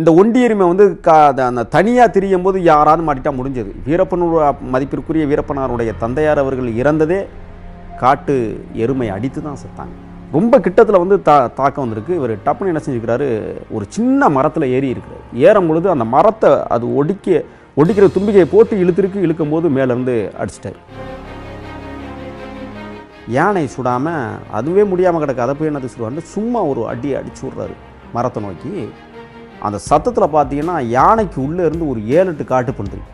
இந்த ஒண்டியரிமை வந்து கா அந்த தனியாக திரியும் போது யாராவது மாட்டிட்டா முடிஞ்சது வீரப்பனுடைய மதிப்பிற்குரிய வீரப்பனாருடைய தந்தையார் அவர்கள் இறந்ததே காட்டு எருமை அடித்து தான் செத்தாங்க ரொம்ப கிட்டத்தில் வந்து தா தாக்கம் வந்திருக்கு இவர் டப்புன்னு என்ன செஞ்சுருக்கிறாரு ஒரு சின்ன மரத்தில் ஏறி இருக்கிறார் ஏறும் பொழுது அந்த மரத்தை அது ஒடிக்க ஒடிக்கிற தும்பிக்கையை போட்டு இழுத்துருக்கு இழுக்கும் போது மேலேருந்து அடிச்சிட்டார் யானை சுடாமல் அதுவே முடியாமல் கிடக்கு அதை போய் என்னது சுடுவார்னு சும்மா ஒரு அடி அடிச்சு விட்றாரு மரத்தை நோக்கி அந்த சத்தத்தில் பார்த்தீங்கன்னா யானைக்கு உள்ளே இருந்து ஒரு ஏழு எட்டு காட்டு பண்ணுறீங்க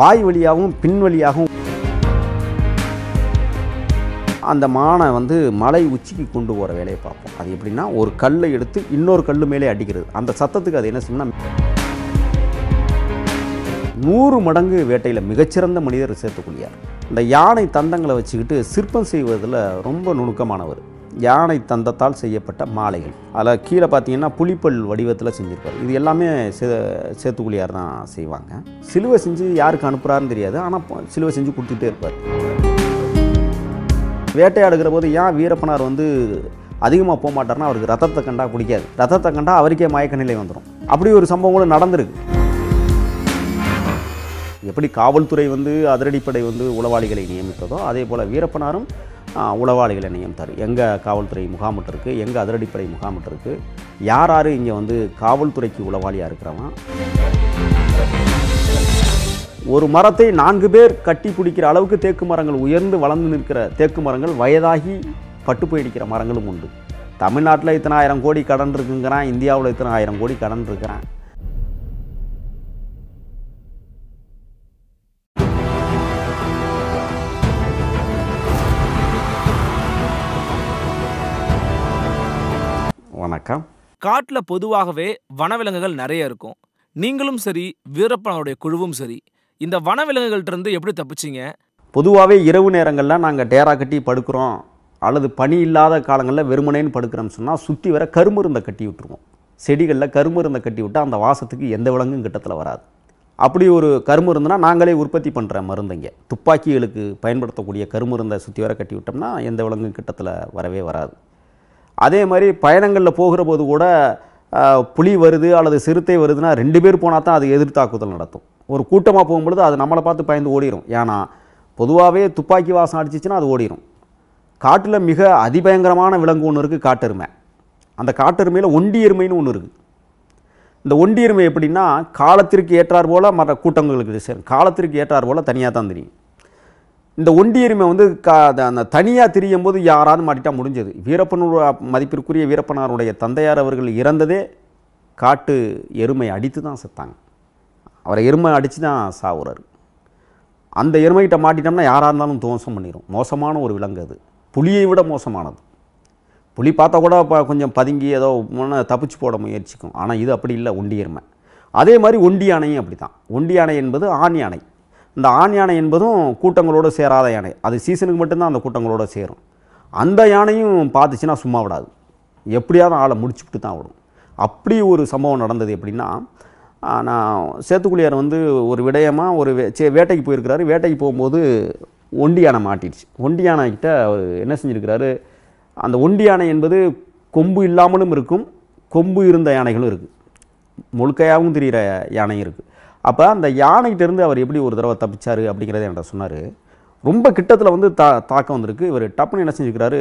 வாய் வழியாகவும் பின் வழியாகவும் அந்த மானை வந்து மலை உச்சிக்கு கொண்டு போகிற வேலையை பார்ப்போம் அது எப்படின்னா ஒரு கல்லை எடுத்து இன்னொரு கல் மேலே அடிக்கிறது அந்த சத்தத்துக்கு அது என்ன செய்யணும்னா நூறு மடங்கு வேட்டையில் மிகச்சிறந்த மனிதர் சேர்த்துக்கூடியார் இந்த யானை தந்தங்களை வச்சுக்கிட்டு சிற்பம் செய்வதில் ரொம்ப நுணுக்கமானவர் யானை தந்தத்தால் செய்யப்பட்ட மாலைகள் அதில் கீழே பார்த்தீங்கன்னா புளிப்பல் வடிவத்தில் செஞ்சுருப்பார் இது எல்லாமே சே சேத்துக்குழியார் தான் செய்வாங்க சிலுவை செஞ்சு யாருக்கு அனுப்புகிறாருன்னு தெரியாது ஆனால் சிலுவை செஞ்சு கொடுத்துட்டே இருப்பார் வேட்டையாடுகிற போது ஏன் வீரப்பனார் வந்து அதிகமாக போக மாட்டார்னா அவருக்கு ரத்தத்தை கண்டா குடிக்காது ரத்தத்தை கண்டா அவருக்கே மயக்க நிலை வந்துடும் அப்படி ஒரு சம்பவம் கூட நடந்திருக்கு எப்படி காவல்துறை வந்து அதிரடிப்படை வந்து உளவாளிகளை நியமித்ததோ அதே போல் வீரப்பனாரும் உளவாளிகள் இணையம் தரும் எங்கே காவல்துறை முகாமிட்டு இருக்குது எங்கே அதிரடிப்படை முகாமிட்டு இருக்குது யார் யார் இங்கே வந்து காவல்துறைக்கு உளவாளியாக இருக்கிறவன் ஒரு மரத்தை நான்கு பேர் கட்டி பிடிக்கிற அளவுக்கு தேக்கு மரங்கள் உயர்ந்து வளர்ந்து நிற்கிற தேக்கு மரங்கள் வயதாகி பட்டு போயிடிக்கிற மரங்களும் உண்டு தமிழ்நாட்டில் இத்தனை ஆயிரம் கோடி கடன் இருக்குங்கிறான் இந்தியாவில் இத்தனை ஆயிரம் கோடி கடன் இருக்கிறான் வணக்கம் காட்டில் பொதுவாகவே வனவிலங்குகள் நிறைய இருக்கும் நீங்களும் சரி வீரப்பனோடைய குழுவும் சரி இந்த வனவிலங்குகள்கிட்டருந்து எப்படி தப்பிச்சிங்க பொதுவாகவே இரவு நேரங்களில் நாங்கள் டேரா கட்டி படுக்கிறோம் அல்லது பனி இல்லாத காலங்களில் வெறுமனேன்னு படுக்கிறோம்னு சொன்னால் சுற்றி வர கருமருந்தை கட்டி விட்டுருவோம் செடிகளில் கருமருந்தை கட்டி விட்டால் அந்த வாசத்துக்கு எந்த விலங்கும் கிட்டத்தில் வராது அப்படி ஒரு கருமருந்துனா நாங்களே உற்பத்தி பண்ணுற மருந்துங்க துப்பாக்கிகளுக்கு பயன்படுத்தக்கூடிய கருமருந்தை சுற்றி வர கட்டி விட்டோம்னா எந்த விலங்கும் கிட்டத்தில் வரவே வராது அதே மாதிரி பயணங்களில் போகிற போது கூட புலி வருது அல்லது சிறுத்தை வருதுன்னா ரெண்டு பேர் போனால் தான் அது எதிர்த்தாக்குதல் நடத்தும் ஒரு கூட்டமாக போகும்பொழுது அது நம்மளை பார்த்து பயந்து ஓடிடும் ஏன்னா பொதுவாகவே துப்பாக்கி வாசம் அடிச்சிச்சுன்னா அது ஓடிடும் காட்டில் மிக அதிபயங்கரமான விலங்கு ஒன்று இருக்குது காட்டெருமை அந்த காட்டெருமையில் ஒண்டி எருமைன்னு ஒன்று இருக்குது இந்த ஒண்டி எருமை எப்படின்னா காலத்திற்கு ஏற்றார் போல் மற்ற கூட்டங்களுக்கு சரி காலத்திற்கு ஏற்றார் போல் தனியாக தான் தெரியும் இந்த ஒண்டி எருமை வந்து கா அந்த தனியாக திரியும் போது யாராவது மாட்டிட்டா முடிஞ்சது வீரப்பனூர் மதிப்பிற்குரிய வீரப்பனாருடைய தந்தையார் அவர்கள் இறந்ததே காட்டு எருமை அடித்து தான் செத்தாங்க அவரை எருமை அடித்து தான் சாவுறாரு அந்த எருமைகிட்ட மாட்டிட்டோம்னா யாராக இருந்தாலும் தோசம் பண்ணிடும் மோசமான ஒரு விலங்கு அது புலியை விட மோசமானது புலி பார்த்தா கூட கொஞ்சம் பதுங்கி ஏதோ தப்பிச்சு போட முயற்சிக்கும் ஆனால் இது அப்படி இல்லை ஒண்டி எருமை அதே மாதிரி ஒண்டி யானையும் அப்படி தான் ஒண்டி யானை என்பது ஆண் யானை இந்த ஆண் யானை என்பதும் கூட்டங்களோடு சேராத யானை அது சீசனுக்கு மட்டும்தான் அந்த கூட்டங்களோடு சேரும் அந்த யானையும் பார்த்துச்சுன்னா சும்மா விடாது எப்படியாவது ஆளை முடிச்சுக்கிட்டு தான் விடும் அப்படி ஒரு சம்பவம் நடந்தது எப்படின்னா நான் சேத்துக்குழியார் வந்து ஒரு விடயமாக ஒரு வேட்டைக்கு போயிருக்கிறாரு வேட்டைக்கு போகும்போது ஒண்டி யானை மாட்டிடுச்சு ஒண்டி யானைக்கிட்ட அவர் என்ன செஞ்சுருக்கிறாரு அந்த ஒண்டி யானை என்பது கொம்பு இல்லாமலும் இருக்கும் கொம்பு இருந்த யானைகளும் இருக்குது முழுக்கையாகவும் தெரிகிற யானையும் இருக்குது அப்போ அந்த யானைகிட்டேருந்து அவர் எப்படி ஒரு தடவை தப்பிச்சார் அப்படிங்கிறத என்கிட்ட சொன்னார் ரொம்ப கிட்டத்தில் வந்து தா தாக்கம் வந்திருக்கு இவர் டப்புன்னு என்ன செஞ்சுருக்கிறாரு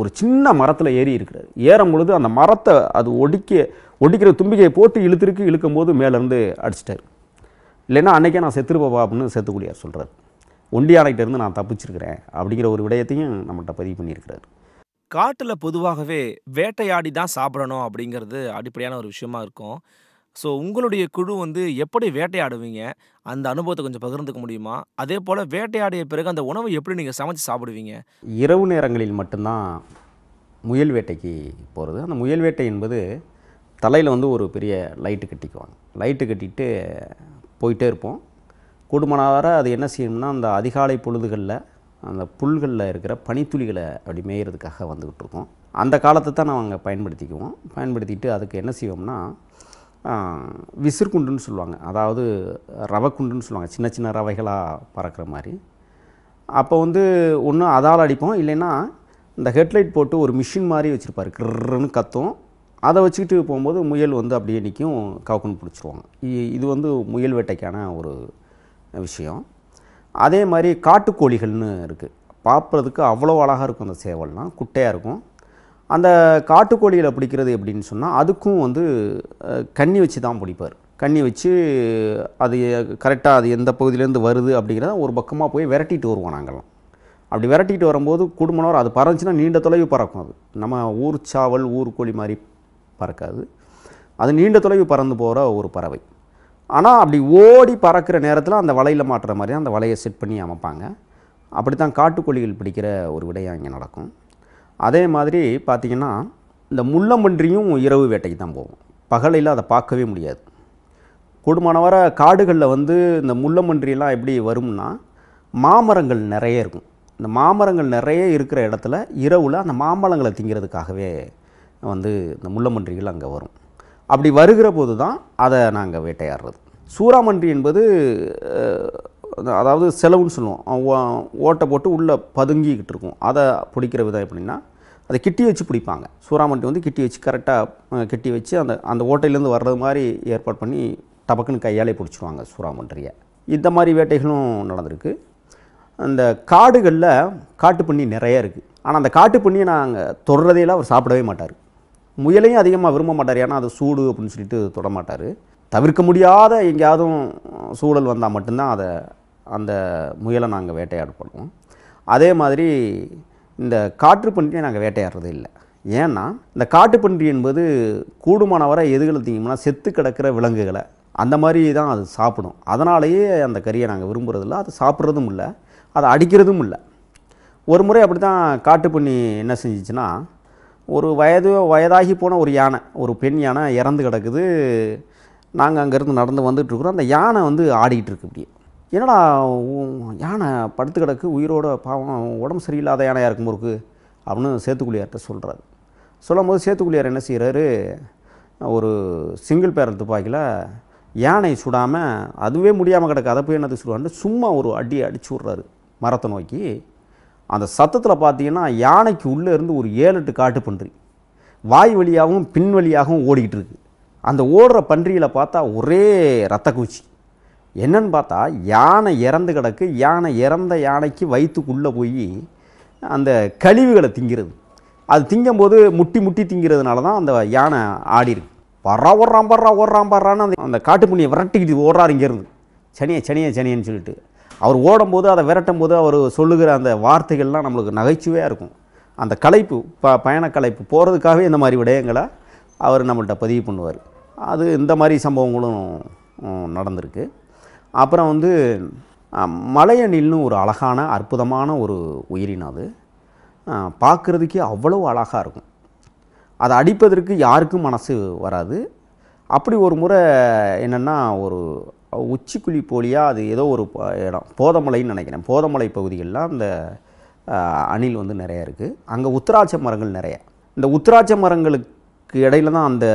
ஒரு சின்ன மரத்தில் ஏறி இருக்கிறார் ஏறும் பொழுது அந்த மரத்தை அது ஒடிக்க ஒடிக்கிற தும்பிக்கையை போட்டு இழுத்துருக்கு இழுக்கும் போது மேலேருந்து அடிச்சிட்டார் இல்லைன்னா அன்றைக்கே நான் செத்துருப்பா அப்படின்னு செத்துக்குடியார் சொல்கிறார் ஒண்டியானைகிட்டேருந்து நான் தப்பிச்சிருக்கிறேன் அப்படிங்கிற ஒரு விடயத்தையும் நம்மகிட்ட பதிவு பண்ணியிருக்கிறார் காட்டில் பொதுவாகவே வேட்டையாடி தான் சாப்பிடணும் அப்படிங்கிறது அடிப்படையான ஒரு விஷயமா இருக்கும் ஸோ உங்களுடைய குழு வந்து எப்படி வேட்டையாடுவீங்க அந்த அனுபவத்தை கொஞ்சம் பகிர்ந்துக்க முடியுமா அதே போல் வேட்டையாடிய பிறகு அந்த உணவை எப்படி நீங்கள் சமைச்சு சாப்பிடுவீங்க இரவு நேரங்களில் மட்டும்தான் முயல் வேட்டைக்கு போகிறது அந்த முயல் வேட்டை என்பது தலையில் வந்து ஒரு பெரிய லைட்டு கட்டிக்குவாங்க லைட்டு கட்டிட்டு போயிட்டே இருப்போம் கூடுமானவர அது என்ன செய்யணும்னா அந்த அதிகாலை பொழுதுகளில் அந்த புல்களில் இருக்கிற பனித்துளிகளை அப்படி மேயறதுக்காக வந்துக்கிட்டு இருக்கோம் அந்த காலத்தை தான் நாங்கள் பயன்படுத்திக்குவோம் பயன்படுத்திட்டு அதுக்கு என்ன செய்வோம்னா விசிறுகுண்டுன்னு சொல்லுவாங்க அதாவது ரவக்குண்டுன்னு சொல்லுவாங்க சின்ன சின்ன ரவைகளாக பறக்கிற மாதிரி அப்போ வந்து ஒன்று அதால் அடிப்போம் இல்லைன்னா இந்த ஹெட்லைட் போட்டு ஒரு மிஷின் மாதிரி வச்சுருப்பார் கிருன்னு கத்தும் அதை வச்சுக்கிட்டு போகும்போது முயல் வந்து அப்படியே நிற்கும் கவுக்குன்னு பிடிச்சிருவாங்க இது வந்து முயல் வேட்டைக்கான ஒரு விஷயம் அதே மாதிரி காட்டுக்கோழிகள்னு இருக்குது பார்ப்பதுக்கு அவ்வளோ அழகாக இருக்கும் அந்த சேவல்லாம் குட்டையாக இருக்கும் அந்த காட்டுக்கோழியில் பிடிக்கிறது எப்படின்னு சொன்னால் அதுக்கும் வந்து கண்ணி வச்சு தான் பிடிப்பார் கண்ணி வச்சு அது கரெக்டாக அது எந்த பகுதியிலேருந்து வருது அப்படிங்கிறத ஒரு பக்கமாக போய் விரட்டிட்டு வருவோம் நாங்கள்லாம் அப்படி விரட்டிட்டு வரும்போது குடும்பனோர் அது பறந்துச்சுன்னா நீண்ட தொலைவு பறக்கும் அது நம்ம ஊர் சாவல் ஊர் கோழி மாதிரி பறக்காது அது நீண்ட தொலைவு பறந்து போகிற ஒரு பறவை ஆனால் அப்படி ஓடி பறக்கிற நேரத்தில் அந்த வலையில் மாட்டுற மாதிரி அந்த வலையை செட் பண்ணி அமைப்பாங்க அப்படி தான் காட்டுக்கோழிகள் பிடிக்கிற ஒரு விடையாக இங்கே நடக்கும் அதே மாதிரி பார்த்திங்கன்னா இந்த முள்ளம்பன்றியும் இரவு வேட்டைக்கு தான் போகும் பகலையில் அதை பார்க்கவே முடியாது வர காடுகளில் வந்து இந்த முள்ளம்பன்றியெல்லாம் எப்படி வரும்னா மாமரங்கள் நிறைய இருக்கும் இந்த மாமரங்கள் நிறைய இருக்கிற இடத்துல இரவில் அந்த மாம்பழங்களை திங்கிறதுக்காகவே வந்து இந்த முள்ளம்பன்றிகள் அங்கே வரும் அப்படி வருகிற போது தான் அதை நாங்கள் வேட்டையாடுறது சூறாமன்றி என்பது அதாவது செலவுன்னு சொல்லுவோம் ஓட்டை போட்டு உள்ளே பதுங்கிக்கிட்டு இருக்கும் அதை பிடிக்கிற விதம் எப்படின்னா அதை கிட்டி வச்சு பிடிப்பாங்க சூறாமண்டி வந்து கிட்டி வச்சு கரெக்டாக கிட்டி வச்சு அந்த அந்த ஓட்டையிலேருந்து வர்றது மாதிரி ஏற்பாடு பண்ணி டபக்குன்னு கையாலே பிடிச்சிருவாங்க சூறாமன்றியை இந்த மாதிரி வேட்டைகளும் நடந்திருக்கு அந்த காடுகளில் காட்டு பண்ணி நிறைய இருக்குது ஆனால் அந்த காட்டு பண்ணியை நாங்கள் தொடுறதையெல்லாம் அவர் சாப்பிடவே மாட்டார் முயலையும் அதிகமாக விரும்ப மாட்டார் ஏன்னா அது சூடு அப்படின்னு சொல்லிட்டு தொட மாட்டார் தவிர்க்க முடியாத எங்கேயாவது சூழல் வந்தால் மட்டும்தான் அதை அந்த முயலை நாங்கள் வேட்டையாடு பண்ணுவோம் அதே மாதிரி இந்த காற்று பன்றியை நாங்கள் வேட்டையாடுறது இல்லை ஏன்னா இந்த காட்டுப்பன்றி என்பது கூடுமானவரை எதுகள் தீங்கன்னா செத்து கிடக்கிற விலங்குகளை அந்த மாதிரி தான் அது சாப்பிடும் அதனாலேயே அந்த கறியை நாங்கள் விரும்புகிறதில்ல அது சாப்பிட்றதும் இல்லை அதை அடிக்கிறதும் இல்லை ஒரு முறை அப்படி தான் காட்டுப்பண்ணி என்ன செஞ்சிச்சுன்னா ஒரு வயது வயதாகி போன ஒரு யானை ஒரு பெண் யானை இறந்து கிடக்குது நாங்கள் அங்கேருந்து நடந்து வந்துட்டுருக்குறோம் அந்த யானை வந்து ஆடிக்கிட்டு இருக்கு இப்படியே என்னடா யானை படுத்து கிடக்கு உயிரோட பாவம் உடம்பு சரியில்லாத யானையாக இருக்கும் இருக்குது அப்படின்னு சேத்துக்குழியார்கிட்ட சொல்கிறாரு சொல்லும் போது சேத்துக்குழியார் என்ன செய்கிறாரு ஒரு சிங்கிள் பேரல் துப்பாக்கியில் யானை சுடாமல் அதுவே முடியாமல் கிடக்கு அதை போய் என்னது சுடுவான்னு சும்மா ஒரு அடியை அடிச்சு விட்றாரு மரத்தை நோக்கி அந்த சத்தத்தில் பார்த்தீங்கன்னா யானைக்கு உள்ளே இருந்து ஒரு ஏழு எட்டு காட்டு பன்றி வாய் வழியாகவும் பின் வழியாகவும் ஓடிக்கிட்டு இருக்கு அந்த ஓடுற பன்றியில் பார்த்தா ஒரே ரத்த குச்சி என்னன்னு பார்த்தா யானை இறந்து கிடக்கு யானை இறந்த யானைக்கு வயிற்றுக்குள்ளே போய் அந்த கழிவுகளை திங்கிறது அது திங்கும்போது முட்டி முட்டி திங்கிறதுனால தான் அந்த யானை ஆடி இருக்கு வர்றா ஓடுறான் பர்றா ஓடுறான் பர்றான்னு அந்த அந்த காட்டுப்புண்ணியை விரட்டிக்கிட்டு ஓடுறாரு இங்கேருந்து சனியை சனியை சனியன்னு சொல்லிட்டு அவர் ஓடும்போது அதை விரட்டும் போது அவர் சொல்லுகிற அந்த வார்த்தைகள்லாம் நம்மளுக்கு நகைச்சுவையாக இருக்கும் அந்த கலைப்பு ப பயணக்கலைப்பு கலைப்பு போகிறதுக்காகவே இந்த மாதிரி விடயங்களை அவர் நம்மள்கிட்ட பதிவு பண்ணுவார் அது இந்த மாதிரி சம்பவங்களும் நடந்திருக்கு அப்புறம் வந்து மலையணில்னு ஒரு அழகான அற்புதமான ஒரு உயிரினம் அது பார்க்குறதுக்கே அவ்வளோ அழகாக இருக்கும் அதை அடிப்பதற்கு யாருக்கும் மனசு வராது அப்படி ஒரு முறை என்னென்னா ஒரு உச்சிக்குழி போலியாக அது ஏதோ ஒரு இடம் போதமலைன்னு நினைக்கிறேன் போதமலை பகுதிகளில் அந்த அணில் வந்து நிறையா இருக்குது அங்கே உத்திராட்ச மரங்கள் நிறையா இந்த உத்திராட்ச மரங்களுக்கு இடையில தான் அந்த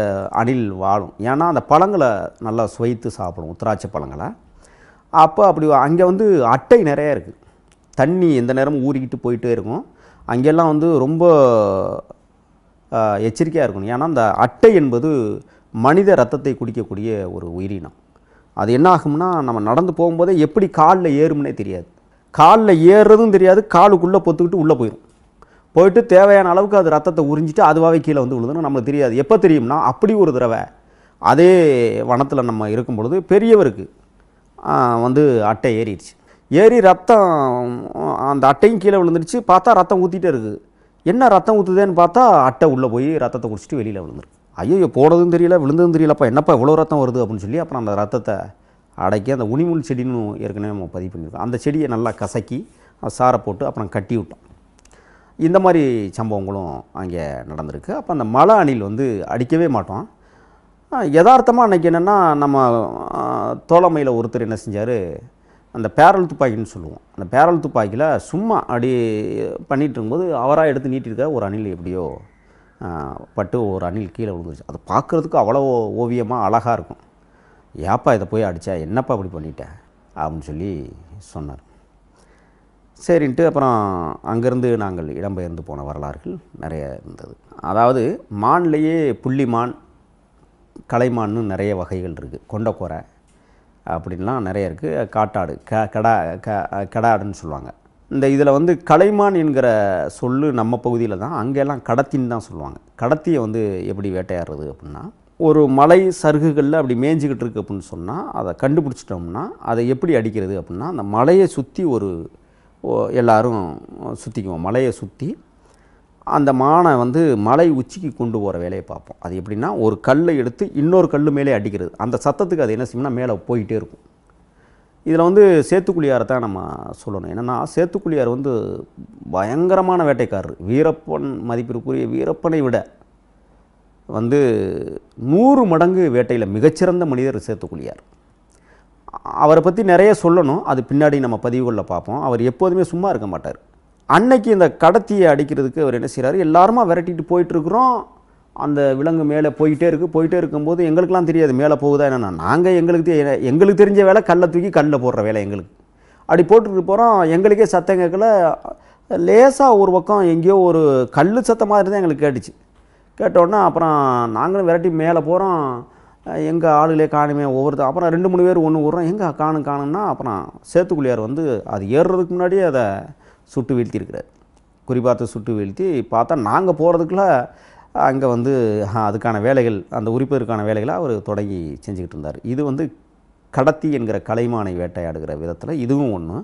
அணில் வாழும் ஏன்னா அந்த பழங்களை நல்லா சுவைத்து சாப்பிடும் உத்திராட்ச பழங்களை அப்போ அப்படி அங்கே வந்து அட்டை நிறையா இருக்குது தண்ணி எந்த நேரமும் ஊறிக்கிட்டு போயிட்டே இருக்கும் அங்கெல்லாம் வந்து ரொம்ப எச்சரிக்கையாக இருக்கணும் ஏன்னா அந்த அட்டை என்பது மனித ரத்தத்தை குடிக்கக்கூடிய ஒரு உயிரினம் அது என்ன ஆகும்னா நம்ம நடந்து போகும்போதே எப்படி காலில் ஏறும்னே தெரியாது காலில் ஏறுறதும் தெரியாது காலுக்குள்ளே பொத்துக்கிட்டு உள்ளே போயிடும் போயிட்டு தேவையான அளவுக்கு அது ரத்தத்தை உறிஞ்சிட்டு அதுவாகவே கீழே வந்து விழுதுன்னு நம்மளுக்கு தெரியாது எப்போ தெரியும்னா அப்படி ஒரு தடவை அதே வனத்தில் நம்ம இருக்கும் பொழுது பெரியவருக்கு வந்து அட்டை ஏறிடுச்சு ஏறி ரத்தம் அந்த அட்டையும் கீழே விழுந்துருச்சு பார்த்தா ரத்தம் ஊற்றிட்டே இருக்குது என்ன ரத்தம் ஊற்றுதேன்னு பார்த்தா அட்டை உள்ளே போய் ரத்தத்தை குடிச்சிட்டு வெளியில் விழுந்துருக்கு ஐயோ போனதும் தெரியல விழுந்ததும் தெரியலப்பா என்னப்பா இவ்வளோ ரத்தம் வருது அப்படின்னு சொல்லி அப்புறம் அந்த ரத்தத்தை அடக்கி அந்த உணிமுள் செடின்னு ஏற்கனவே நம்ம பதிவு பண்ணியிருக்கோம் அந்த செடியை நல்லா கசக்கி சாரை போட்டு அப்புறம் கட்டி விட்டோம் இந்த மாதிரி சம்பவங்களும் அங்கே நடந்திருக்கு அப்போ அந்த மழை அணில் வந்து அடிக்கவே மாட்டோம் யதார்த்தமாக அன்றைக்கி என்னென்னா நம்ம தோழமையில் ஒருத்தர் என்ன செஞ்சார் அந்த பேரல் துப்பாக்கின்னு சொல்லுவோம் அந்த பேரல் துப்பாக்கியில் சும்மா அடி பண்ணிகிட்டு இருக்கும்போது அவராக எடுத்து நீட்டிருக்க ஒரு அணில் எப்படியோ பட்டு ஒரு அணில் கீழே விழுந்துருச்சு அதை பார்க்குறதுக்கு அவ்வளோ ஓவியமாக அழகாக இருக்கும் ஏப்பா இதை போய் அடித்தா என்னப்பா அப்படி பண்ணிட்டேன் அப்படின்னு சொல்லி சொன்னார் சரின்ட்டு அப்புறம் அங்கேருந்து நாங்கள் இடம்பெயர்ந்து போன வரலாறுகள் நிறைய இருந்தது அதாவது மான்லேயே புள்ளி மான் கலைமான்னு நிறைய வகைகள் இருக்குது கொண்டக்கோரை அப்படின்லாம் நிறைய இருக்குது காட்டாடு க கடா க கடாடுன்னு சொல்லுவாங்க இந்த இதில் வந்து கலைமான் என்கிற சொல்லு நம்ம பகுதியில் தான் அங்கெல்லாம் கடத்தின்னு தான் சொல்லுவாங்க கடத்தியை வந்து எப்படி வேட்டையாடுறது அப்படின்னா ஒரு மலை சருகுகளில் அப்படி மேய்ஞ்சிக்கிட்டு இருக்கு அப்படின்னு சொன்னால் அதை கண்டுபிடிச்சிட்டோம்னா அதை எப்படி அடிக்கிறது அப்படின்னா அந்த மலையை சுற்றி ஒரு எல்லோரும் சுற்றிக்குவோம் மலையை சுற்றி அந்த மானை வந்து மலை உச்சிக்கு கொண்டு போகிற வேலையை பார்ப்போம் அது எப்படின்னா ஒரு கல்லை எடுத்து இன்னொரு கல் மேலே அடிக்கிறது அந்த சத்தத்துக்கு அது என்ன செய்யணும்னா மேலே போயிட்டே இருக்கும் இதில் வந்து சேத்துக்குழியாரை தான் நம்ம சொல்லணும் என்னென்னா சேத்துக்குழியார் வந்து பயங்கரமான வேட்டைக்காரர் வீரப்பன் மதிப்பிற்குரிய வீரப்பனை விட வந்து நூறு மடங்கு வேட்டையில் மிகச்சிறந்த மனிதர் சேத்துக்குழியார் அவரை பற்றி நிறைய சொல்லணும் அது பின்னாடி நம்ம பதிவுகளில் பார்ப்போம் அவர் எப்போதுமே சும்மா இருக்க மாட்டார் அன்னைக்கு இந்த கடத்தியை அடிக்கிறதுக்கு அவர் என்ன செய்கிறாரு எல்லாருமா விரட்டிட்டு போயிட்டுருக்குறோம் அந்த விலங்கு மேலே போயிட்டே இருக்குது போயிட்டே இருக்கும்போது எங்களுக்கெலாம் தெரியாது மேலே போகுதா என்னென்னா நாங்கள் எங்களுக்கு எங்களுக்கு தெரிஞ்ச வேலை கல்லை தூக்கி கல்லில் போடுற வேலை எங்களுக்கு அப்படி போட்டுட்டு போகிறோம் எங்களுக்கே சத்தம் கேட்கல லேசாக ஒரு பக்கம் எங்கேயோ ஒரு கல் சத்தம் மாதிரி தான் எங்களுக்கு கேட்டுச்சு கேட்டோடனே அப்புறம் நாங்களும் விரட்டி மேலே போகிறோம் எங்கள் ஆளுகளே காணுமே ஒவ்வொருத்த அப்புறம் ரெண்டு மூணு பேர் ஒன்று விடுறோம் எங்கே காணும் காணும்னா அப்புறம் சேத்துக்குள்ளியார் வந்து அது ஏறுறதுக்கு முன்னாடியே அதை சுட்டு வீழ்த்தியிருக்கிறார் குறிபார்த்து சுட்டு வீழ்த்தி பார்த்தா நாங்கள் போகிறதுக்குள்ள அங்கே வந்து அதுக்கான வேலைகள் அந்த உறுப்பினருக்கான வேலைகளை அவர் தொடங்கி செஞ்சுக்கிட்டு இருந்தார் இது வந்து கடத்தி என்கிற கலைமானை வேட்டையாடுகிற விதத்தில் இதுவும் ஒன்று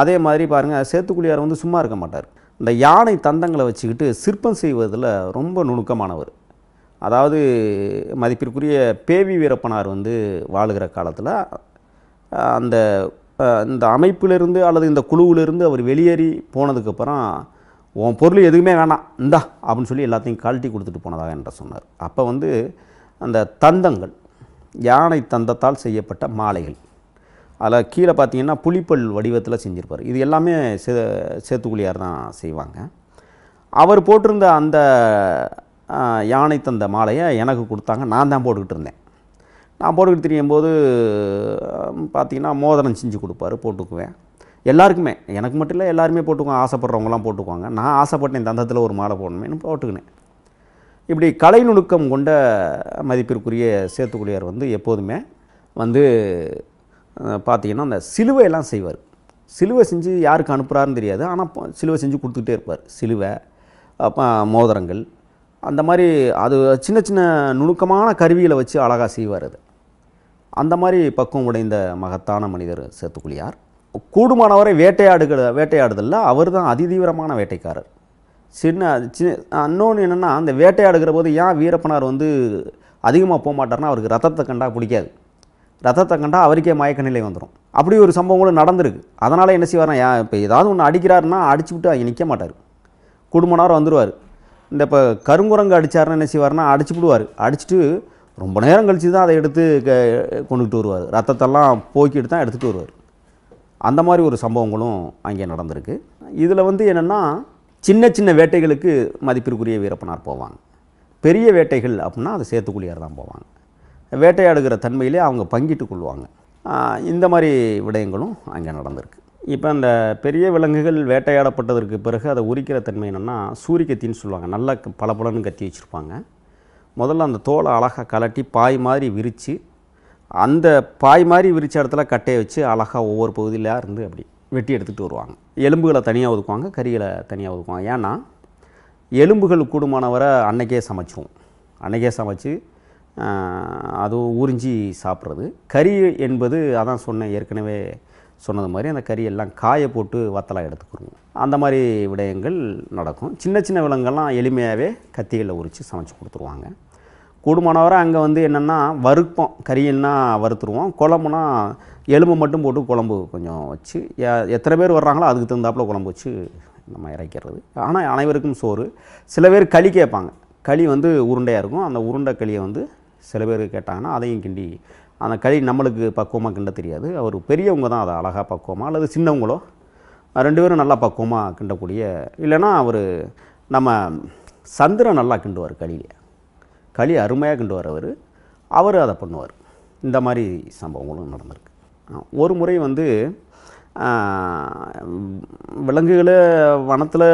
அதே மாதிரி பாருங்கள் சேத்துக்குழியார் வந்து சும்மா இருக்க மாட்டார் இந்த யானை தந்தங்களை வச்சுக்கிட்டு சிற்பம் செய்வதில் ரொம்ப நுணுக்கமானவர் அதாவது மதிப்பிற்குரிய பேவி வீரப்பனார் வந்து வாழுகிற காலத்தில் அந்த இந்த அமைப்பிலிருந்து அல்லது இந்த குழுவிலிருந்து அவர் வெளியேறி போனதுக்கப்புறம் உன் பொருள் எதுவுமே வேணாம் இந்தா அப்படின்னு சொல்லி எல்லாத்தையும் கழட்டி கொடுத்துட்டு போனதாக என்ற சொன்னார் அப்போ வந்து அந்த தந்தங்கள் யானை தந்தத்தால் செய்யப்பட்ட மாலைகள் அதில் கீழே பார்த்தீங்கன்னா புலிப்பல் வடிவத்தில் செஞ்சுருப்பார் இது எல்லாமே சே சேத்துக்குழியார் தான் செய்வாங்க அவர் போட்டிருந்த அந்த யானை தந்த மாலையை எனக்கு கொடுத்தாங்க நான் தான் போட்டுக்கிட்டு இருந்தேன் நான் போட்டுக்கிட்டு திரியும் போது பார்த்திங்கன்னா மோதிரம் செஞ்சு கொடுப்பாரு போட்டுக்குவேன் எல்லாருக்குமே எனக்கு மட்டும் இல்லை எல்லாருமே போட்டுக்குவோம் ஆசைப்பட்றவங்களாம் போட்டுக்குவாங்க நான் ஆசைப்பட்டேன் தந்தத்தில் ஒரு மாலை போடணுமே போட்டுக்கினேன் இப்படி கலை நுணுக்கம் கொண்ட மதிப்பிற்குரிய சேத்துக்குடியார் வந்து எப்போதுமே வந்து பார்த்திங்கன்னா அந்த சிலுவையெல்லாம் செய்வார் சிலுவை செஞ்சு யாருக்கு அனுப்புகிறாருன்னு தெரியாது ஆனால் சிலுவை செஞ்சு கொடுத்துக்கிட்டே இருப்பார் சிலுவை அப்போ மோதிரங்கள் அந்த மாதிரி அது சின்ன சின்ன நுணுக்கமான கருவிகளை வச்சு அழகாக செய்வார் அது அந்த மாதிரி பக்குவம் உடைந்த மகத்தான மனிதர் சேத்துக்குழியார் கூடுமானவரை வேட்டையாடுகிற வேட்டையாடுதலில் அவர் தான் அதிதீவிரமான வேட்டைக்காரர் சின்ன சின்ன இன்னொன்று என்னென்னா அந்த வேட்டையாடுகிற போது ஏன் வீரப்பனார் வந்து அதிகமாக போக மாட்டார்னா அவருக்கு ரத்தத்தை கண்டா பிடிக்காது ரத்தத்தை கண்டா அவருக்கே மயக்க நிலை வந்துடும் அப்படி ஒரு சம்பவம் கூட நடந்திருக்கு அதனால் என்ன செய்வார்னா ஏன் இப்போ ஏதாவது ஒன்று அடிக்கிறாருன்னா அடிச்சு விட்டு அங்கே நிற்க மாட்டார் கூடுமானவர் வந்துடுவார் இந்த இப்போ கருங்குரங்கு அடித்தாருன்னு என்ன செய்வார்னா அடிச்சு விடுவார் அடிச்சுட்டு ரொம்ப நேரம் கழித்து தான் அதை எடுத்து க கொண்டுகிட்டு வருவார் ரத்தத்தெல்லாம் போக்கிட்டு தான் எடுத்துகிட்டு வருவார் அந்த மாதிரி ஒரு சம்பவங்களும் அங்கே நடந்திருக்கு இதில் வந்து என்னென்னா சின்ன சின்ன வேட்டைகளுக்கு மதிப்பிற்குரிய வீரப்பனார் போவாங்க பெரிய வேட்டைகள் அப்படின்னா அது சேத்துக்குழியார் தான் போவாங்க வேட்டையாடுகிற தன்மையிலே அவங்க பங்கிட்டு கொள்வாங்க இந்த மாதிரி விடயங்களும் அங்கே நடந்திருக்கு இப்போ அந்த பெரிய விலங்குகள் வேட்டையாடப்பட்டதற்கு பிறகு அதை உரிக்கிற தன்மை என்னென்னா சூரிய கத்தின்னு சொல்லுவாங்க நல்லா பளபளன்னு கத்தி வச்சுருப்பாங்க முதல்ல அந்த தோலை அழகாக கலட்டி பாய் மாதிரி விரித்து அந்த பாய் மாதிரி விரித்த இடத்துல கட்டையை வச்சு அழகாக ஒவ்வொரு பகுதியிலாக இருந்து அப்படி வெட்டி எடுத்துகிட்டு வருவாங்க எலும்புகளை தனியாக ஒதுக்குவாங்க கறிகளை தனியாக ஒதுக்குவாங்க ஏன்னா எலும்புகள் கூடுமானவரை அன்னைக்கே சமைச்சிருவோம் அன்னைக்கே சமைச்சு அதுவும் உறிஞ்சி சாப்பிட்றது கறி என்பது அதான் சொன்னேன் ஏற்கனவே சொன்னது மாதிரி அந்த கறியெல்லாம் காய போட்டு வத்தலாக எடுத்துக்கிறோம் அந்த மாதிரி விடயங்கள் நடக்கும் சின்ன சின்ன விலங்கெல்லாம் எளிமையாகவே கத்திகளில் உரித்து சமைச்சு கொடுத்துருவாங்க கூடுமானவரை அங்கே வந்து என்னென்னா வறுப்போம் கறியல்னா வறுத்துருவோம் குழம்புனா எலும்பு மட்டும் போட்டு குழம்பு கொஞ்சம் வச்சு எத்தனை பேர் வர்றாங்களோ அதுக்கு தகுந்தாப்பில் குழம்பு வச்சு நம்ம இறைக்கிறது ஆனால் அனைவருக்கும் சோறு சில பேர் களி கேட்பாங்க களி வந்து உருண்டையாக இருக்கும் அந்த உருண்டை களியை வந்து சில பேர் கேட்டாங்கன்னா அதையும் கிண்டி அந்த களி நம்மளுக்கு பக்குவமாக கிண்ட தெரியாது அவர் பெரியவங்க தான் அதை அழகாக பக்குவமாக அல்லது சின்னவங்களோ ரெண்டு பேரும் நல்லா பக்குவமாக கிண்டக்கூடிய இல்லைன்னா அவர் நம்ம சந்திரன் நல்லா கிண்டுவார் களியை களி அருமையாக கொண்டு வரவர் அவர் அதை பண்ணுவார் இந்த மாதிரி சம்பவங்களும் நடந்திருக்கு ஒரு முறை வந்து விலங்குகளை வனத்தில்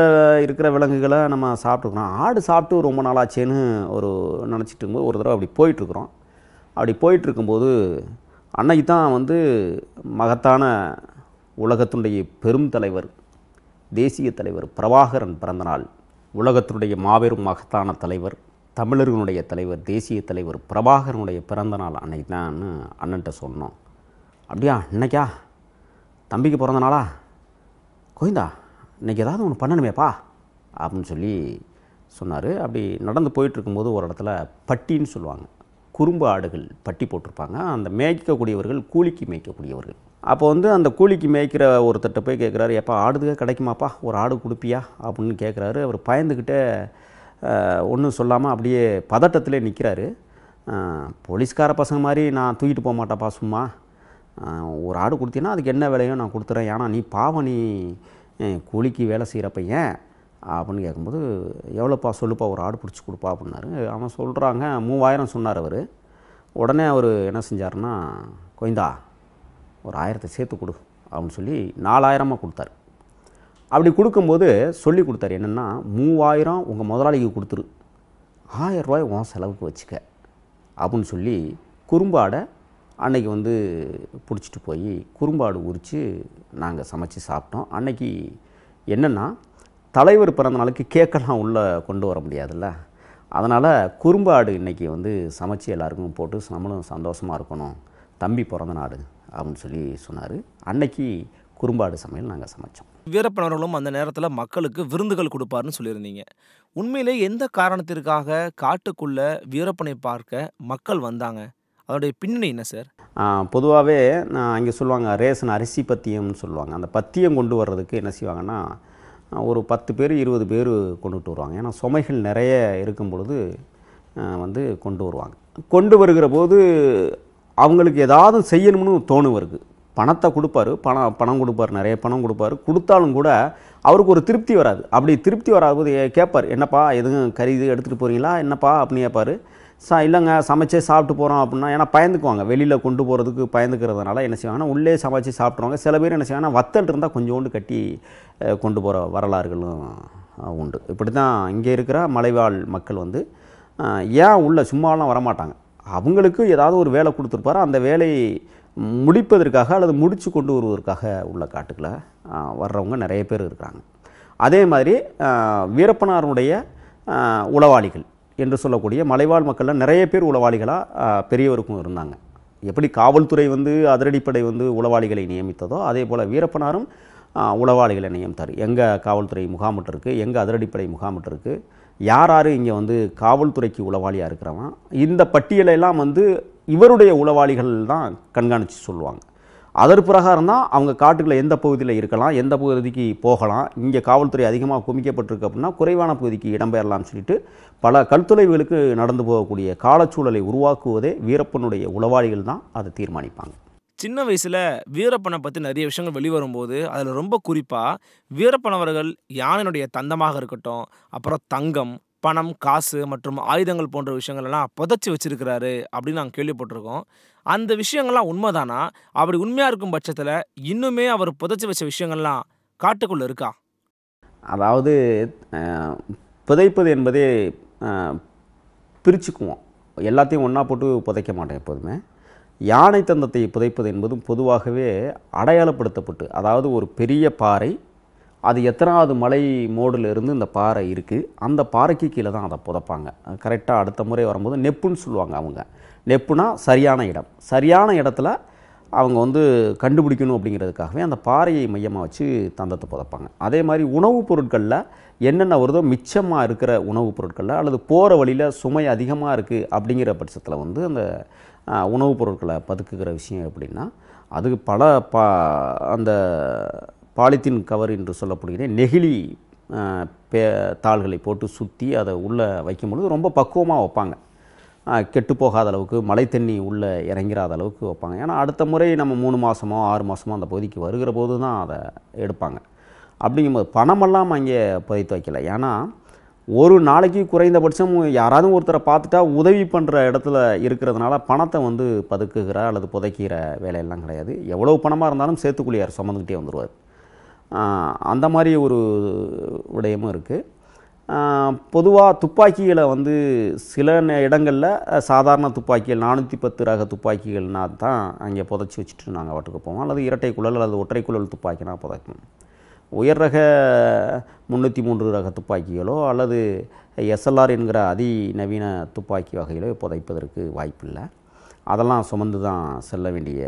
இருக்கிற விலங்குகளை நம்ம சாப்பிட்டுருக்குறோம் ஆடு சாப்பிட்டு ரொம்ப நாளாச்சேன்னு ஒரு நினச்சிட்டு இருக்கும்போது ஒரு தடவை அப்படி போயிட்டுருக்குறோம் அப்படி போயிட்டுருக்கும்போது அன்னைக்கு தான் வந்து மகத்தான உலகத்தினுடைய பெரும் தலைவர் தேசிய தலைவர் பிரபாகரன் பிறந்தநாள் உலகத்தினுடைய மாபெரும் மகத்தான தலைவர் தமிழர்களுடைய தலைவர் தேசிய தலைவர் பிரபாகரனுடைய பிறந்த நாள் அன்னைக்கு தான் அண்ணன்ட்ட சொன்னோம் அப்படியா இன்னைக்கா தம்பிக்கு பிறந்த நாளா கோவிந்தா இன்றைக்கி ஏதாவது ஒன்று பண்ணணுமேப்பா அப்படின்னு சொல்லி சொன்னார் அப்படி நடந்து போயிட்டுருக்கும்போது ஒரு இடத்துல பட்டின்னு சொல்லுவாங்க குறும்பு ஆடுகள் பட்டி போட்டிருப்பாங்க அந்த மேய்க்கக்கூடியவர்கள் கூலிக்கு மேய்க்கக்கூடியவர்கள் அப்போ வந்து அந்த கூலிக்கு மேய்க்கிற ஒருத்தட்ட போய் கேட்குறாரு எப்போ ஆடுதுக கிடைக்குமாப்பா ஒரு ஆடு கொடுப்பியா அப்படின்னு கேட்குறாரு அவர் பயந்துக்கிட்டே ஒன்றும் சொல்லாமல் அப்படியே பதட்டத்தில் நிற்கிறாரு போலீஸ்கார பசங்க மாதிரி நான் தூக்கிட்டு போக மாட்டேப்பா சும்மா ஒரு ஆடு கொடுத்தீங்கன்னா அதுக்கு என்ன விலையோ நான் கொடுத்துறேன் ஏன்னா நீ பாவம் நீ கூலிக்கு வேலை செய்கிற பையன் அப்படின்னு கேட்கும்போது எவ்வளோப்பா சொல்லுப்பா ஒரு ஆடு பிடிச்சி கொடுப்பா அப்படின்னாரு அவன் சொல்கிறாங்க மூவாயிரம் சொன்னார் அவர் உடனே அவர் என்ன செஞ்சார்னா கொய்ந்தா ஒரு ஆயிரத்தை சேர்த்து கொடு அப்படின்னு சொல்லி நாலாயிரமாக கொடுத்தாரு அப்படி கொடுக்கும்போது சொல்லி கொடுத்தாரு என்னென்னா மூவாயிரம் உங்கள் முதலாளிக்கு கொடுத்துரு ஆயிரம் ரூபாய் உன் செலவுக்கு வச்சுக்க அப்படின்னு சொல்லி குறும்பாடை அன்னைக்கு வந்து பிடிச்சிட்டு போய் குறும்பாடு உரித்து நாங்கள் சமைச்சு சாப்பிட்டோம் அன்னைக்கு என்னென்னா தலைவர் பிறந்த நாளுக்கு கேக்கெல்லாம் உள்ளே கொண்டு வர முடியாதுல்ல அதனால் குறும்பாடு இன்றைக்கி வந்து சமைச்சு எல்லாருக்கும் போட்டு நம்மளும் சந்தோஷமாக இருக்கணும் தம்பி பிறந்த நாடு அப்படின்னு சொல்லி சொன்னார் அன்னைக்கு குறும்பாடு சமையல் நாங்கள் சமைச்சோம் வீரப்பன் அவர்களும் அந்த நேரத்தில் மக்களுக்கு விருந்துகள் கொடுப்பாருன்னு சொல்லியிருந்தீங்க உண்மையிலே எந்த காரணத்திற்காக காட்டுக்குள்ளே வீரப்பனை பார்க்க மக்கள் வந்தாங்க அதோடைய பின்னணி என்ன சார் பொதுவாகவே நான் இங்கே சொல்லுவாங்க ரேசன் அரிசி பத்தியம்னு சொல்லுவாங்க அந்த பத்தியம் கொண்டு வர்றதுக்கு என்ன செய்வாங்கன்னா ஒரு பத்து பேர் இருபது பேர் கொண்டுட்டு வருவாங்க ஏன்னா சுமைகள் நிறைய இருக்கும் பொழுது வந்து கொண்டு வருவாங்க கொண்டு வருகிற போது அவங்களுக்கு ஏதாவது செய்யணும்னு தோணு வருது பணத்தை கொடுப்பாரு பணம் பணம் கொடுப்பார் நிறைய பணம் கொடுப்பாரு கொடுத்தாலும் கூட அவருக்கு ஒரு திருப்தி வராது அப்படி திருப்தி வராது கேட்பார் என்னப்பா எதுவும் கறி இது எடுத்துகிட்டு போகிறீங்களா என்னப்பா அப்படின்னு கேட்பார் சா இல்லைங்க சமைச்சே சாப்பிட்டு போகிறோம் அப்படின்னா ஏன்னா பயந்துக்குவாங்க வெளியில் கொண்டு போகிறதுக்கு பயந்துக்கிறதுனால என்ன செய்வாங்கன்னா உள்ளே சமைச்சு சாப்பிட்ருவாங்க சில பேர் என்ன செய்வாங்கன்னா வத்தல் இருந்தால் கொஞ்சோண்டு கட்டி கொண்டு போகிற வரலாறுகளும் உண்டு இப்படி தான் இங்கே இருக்கிற மலைவாழ் மக்கள் வந்து ஏன் உள்ளே சும்மாலாம் வரமாட்டாங்க அவங்களுக்கு ஏதாவது ஒரு வேலை கொடுத்துருப்பாரு அந்த வேலை முடிப்பதற்காக அல்லது முடித்து கொண்டு வருவதற்காக உள்ள காட்டுக்களை வர்றவங்க நிறைய பேர் இருக்கிறாங்க அதே மாதிரி வீரப்பனாருடைய உளவாளிகள் என்று சொல்லக்கூடிய மலைவாழ் மக்களில் நிறைய பேர் உளவாளிகளாக பெரியவருக்கும் இருந்தாங்க எப்படி காவல்துறை வந்து அதிரடிப்படை வந்து உளவாளிகளை நியமித்ததோ அதே போல் வீரப்பனாரும் உளவாளிகளை நியமித்தார் எங்கே காவல்துறை முகாமிட்டு இருக்குது எங்கே அதிரடிப்படை முகாமிட்டு இருக்குது யார் யார் இங்கே வந்து காவல்துறைக்கு உளவாளியாக இருக்கிறவன் இந்த பட்டியலெல்லாம் வந்து இவருடைய உளவாளிகள் தான் கண்காணித்து சொல்லுவாங்க அதர் பிரகாரம் தான் அவங்க காட்டுக்குள்ளே எந்த பகுதியில் இருக்கலாம் எந்த பகுதிக்கு போகலாம் இங்கே காவல்துறை அதிகமாக குமிக்கப்பட்டிருக்கு அப்படின்னா குறைவான பகுதிக்கு இடம்பெயரலாம்னு சொல்லிட்டு பல கல்துளைவுகளுக்கு நடந்து போகக்கூடிய காலச்சூழலை உருவாக்குவதே வீரப்பனுடைய உளவாளிகள் தான் அதை தீர்மானிப்பாங்க சின்ன வயசில் வீரப்பனை பற்றி நிறைய விஷயங்கள் வெளிவரும்போது அதில் ரொம்ப குறிப்பாக வீரப்பன் அவர்கள் யானையினுடைய தந்தமாக இருக்கட்டும் அப்புறம் தங்கம் பணம் காசு மற்றும் ஆயுதங்கள் போன்ற விஷயங்கள்லாம் புதைச்சி வச்சிருக்கிறாரு அப்படின்னு நாங்கள் கேள்விப்பட்டிருக்கோம் அந்த விஷயங்கள்லாம் உண்மைதானா அப்படி உண்மையாக இருக்கும் பட்சத்தில் இன்னுமே அவர் புதைச்சி வச்ச விஷயங்கள்லாம் காட்டுக்குள்ளே இருக்கா அதாவது புதைப்பது என்பதே பிரிச்சுக்குவோம் எல்லாத்தையும் ஒன்றா போட்டு புதைக்க மாட்டேன் எப்போதுமே யானை தந்தத்தை புதைப்பது என்பதும் பொதுவாகவே அடையாளப்படுத்தப்பட்டு அதாவது ஒரு பெரிய பாறை அது எத்தனாவது மலை மோடில் இருந்து இந்த பாறை இருக்குது அந்த பாறைக்கு கீழே தான் அதை புதைப்பாங்க கரெக்டாக அடுத்த முறை வரும்போது நெப்புன்னு சொல்லுவாங்க அவங்க நெப்புனா சரியான இடம் சரியான இடத்துல அவங்க வந்து கண்டுபிடிக்கணும் அப்படிங்கிறதுக்காகவே அந்த பாறையை மையமாக வச்சு தந்தத்தை புதைப்பாங்க அதே மாதிரி உணவுப் பொருட்களில் என்னென்ன வருதோ மிச்சமாக இருக்கிற உணவுப் பொருட்களில் அல்லது போகிற வழியில் சுமை அதிகமாக இருக்குது அப்படிங்கிற பட்சத்தில் வந்து அந்த உணவுப் பொருட்களை பதுக்குகிற விஷயம் எப்படின்னா அதுக்கு பல பா அந்த பாலித்தீன் கவர் என்று சொல்லப்படுகிறது நெகிழி பே தாள்களை போட்டு சுற்றி அதை உள்ளே வைக்கும் பொழுது ரொம்ப பக்குவமாக வைப்பாங்க கெட்டு போகாத அளவுக்கு மழை தண்ணி உள்ளே இறங்கிறாத அளவுக்கு வைப்பாங்க ஏன்னா அடுத்த முறை நம்ம மூணு மாதமோ ஆறு மாதமோ அந்த பகுதிக்கு வருகிற போது தான் அதை எடுப்பாங்க அப்படிங்கும்போது பணமெல்லாம் அங்கே புதைத்து வைக்கல ஏன்னா ஒரு நாளைக்கு குறைந்தபட்சம் யாராவது ஒருத்தரை பார்த்துட்டா உதவி பண்ணுற இடத்துல இருக்கிறதுனால பணத்தை வந்து பதுக்குகிற அல்லது புதைக்கிற வேலையெல்லாம் கிடையாது எவ்வளோ பணமாக இருந்தாலும் சேர்த்துக்குள்ளியார் சுமந்துக்கிட்டே வந்துடுவார் அந்த மாதிரி ஒரு விடயமும் இருக்குது பொதுவாக துப்பாக்கிகளை வந்து சில இடங்களில் சாதாரண துப்பாக்கிகள் நானூற்றி பத்து ரக துப்பாக்கிகள்னா தான் அங்கே புதைச்சி வச்சுட்டு நாங்கள் வாட்டுக்கு போவோம் அல்லது இரட்டை குழல் அல்லது ஒற்றை குழல் துப்பாக்கினா புதைக்கணும் உயர் ரக முந்நூற்றி மூன்று ரக துப்பாக்கிகளோ அல்லது எஸ்எல்ஆர் என்கிற அதிநவீன துப்பாக்கி வகையிலோ புதைப்பதற்கு வாய்ப்பில்லை அதெல்லாம் சுமந்து தான் செல்ல வேண்டிய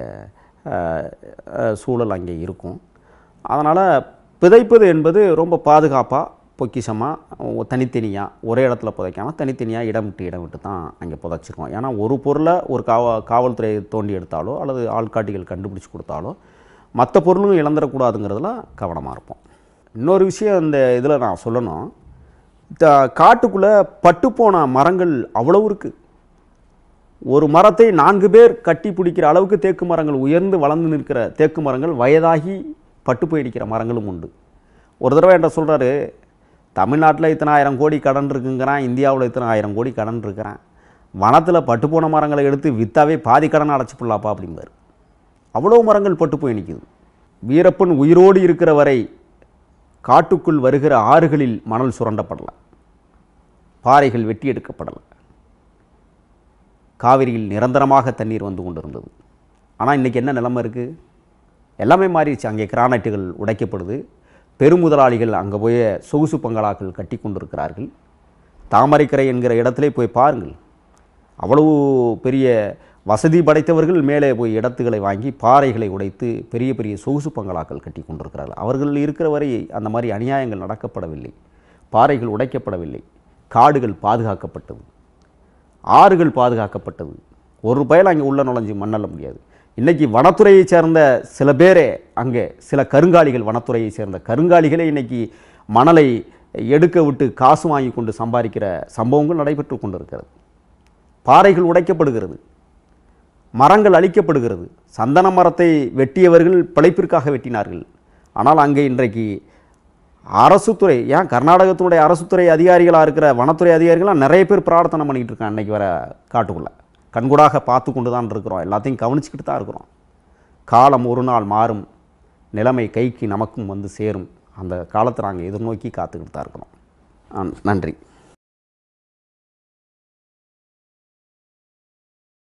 சூழல் அங்கே இருக்கும் அதனால் புதைப்பது என்பது ரொம்ப பாதுகாப்பாக பொக்கிஷமாக தனித்தனியாக ஒரே இடத்துல புதைக்காமல் தனித்தனியாக இடம் விட்டு இடம் விட்டு தான் அங்கே புதைச்சிருவோம் ஏன்னா ஒரு பொருளை ஒரு காவ காவல்துறை தோண்டி எடுத்தாலோ அல்லது ஆள்காட்டிகள் கண்டுபிடிச்சி கொடுத்தாலோ மற்ற பொருளும் இழந்துடக்கூடாதுங்கிறதுல கவனமாக இருப்போம் இன்னொரு விஷயம் இந்த இதில் நான் சொல்லணும் த காட்டுக்குள்ளே பட்டுப்போன மரங்கள் அவ்வளவு இருக்குது ஒரு மரத்தை நான்கு பேர் கட்டி பிடிக்கிற அளவுக்கு தேக்கு மரங்கள் உயர்ந்து வளர்ந்து நிற்கிற தேக்கு மரங்கள் வயதாகி பட்டு அடிக்கிற மரங்களும் உண்டு ஒரு தடவை என்கிட்ட சொல்கிறாரு தமிழ்நாட்டில் இத்தனை ஆயிரம் கோடி கடன் இருக்குங்கிறான் இந்தியாவில் இத்தனை ஆயிரம் கோடி கடன் இருக்கிறான் வனத்தில் பட்டு போன மரங்களை எடுத்து விற்றாவே பாதி கடன் பிள்ளாப்பா அப்படிம்பார் அவ்வளோ மரங்கள் பட்டு போய் நிற்கிது வீரப்பன் உயிரோடு இருக்கிற வரை காட்டுக்குள் வருகிற ஆறுகளில் மணல் சுரண்டப்படலாம் பாறைகள் வெட்டி எடுக்கப்படலை காவிரியில் நிரந்தரமாக தண்ணீர் வந்து கொண்டிருந்தது ஆனால் இன்றைக்கி என்ன நிலைமை இருக்குது எல்லாமே மாறிடுச்சு அங்கே கிரானைட்டுகள் உடைக்கப்படுது பெருமுதலாளிகள் அங்கே போய் சொகுசு பங்களாக்கள் கட்டி கொண்டிருக்கிறார்கள் தாமரைக்கரை என்கிற இடத்துல போய் பாருங்கள் அவ்வளவு பெரிய வசதி படைத்தவர்கள் மேலே போய் இடத்துகளை வாங்கி பாறைகளை உடைத்து பெரிய பெரிய சொகுசு பங்களாக்கள் கட்டி கொண்டிருக்கிறார்கள் அவர்கள் இருக்கிற வரை அந்த மாதிரி அநியாயங்கள் நடக்கப்படவில்லை பாறைகள் உடைக்கப்படவில்லை காடுகள் பாதுகாக்கப்பட்டது ஆறுகள் பாதுகாக்கப்பட்டது ஒரு பயல் அங்கே உள்ளே நுழைஞ்சு மண்ணல்ல முடியாது இன்றைக்கி வனத்துறையை சேர்ந்த சில பேரே அங்கே சில கருங்காலிகள் வனத்துறையை சேர்ந்த கருங்காலிகளே இன்றைக்கி மணலை எடுக்க விட்டு காசு வாங்கி கொண்டு சம்பாதிக்கிற சம்பவங்கள் நடைபெற்று கொண்டிருக்கிறது பாறைகள் உடைக்கப்படுகிறது மரங்கள் அழிக்கப்படுகிறது சந்தன மரத்தை வெட்டியவர்கள் பிழைப்பிற்காக வெட்டினார்கள் ஆனால் அங்கே இன்றைக்கு அரசுத்துறை ஏன் கர்நாடகத்தினுடைய அரசுத்துறை அதிகாரிகளாக இருக்கிற வனத்துறை அதிகாரிகளாக நிறைய பேர் பிரார்த்தனை பண்ணிக்கிட்டு இருக்காங்க அன்றைக்கி வர காட்டுக்குள்ளே கண்கூடாக பார்த்து கொண்டு தான் இருக்கிறோம் எல்லாத்தையும் கவனிச்சுக்கிட்டு தான் இருக்கிறோம் காலம் ஒரு நாள் மாறும் நிலைமை கைக்கு நமக்கும் வந்து சேரும் அந்த காலத்தை நாங்கள் எதிர்நோக்கி காத்துக்கிட்டு தான் இருக்கிறோம் நன்றி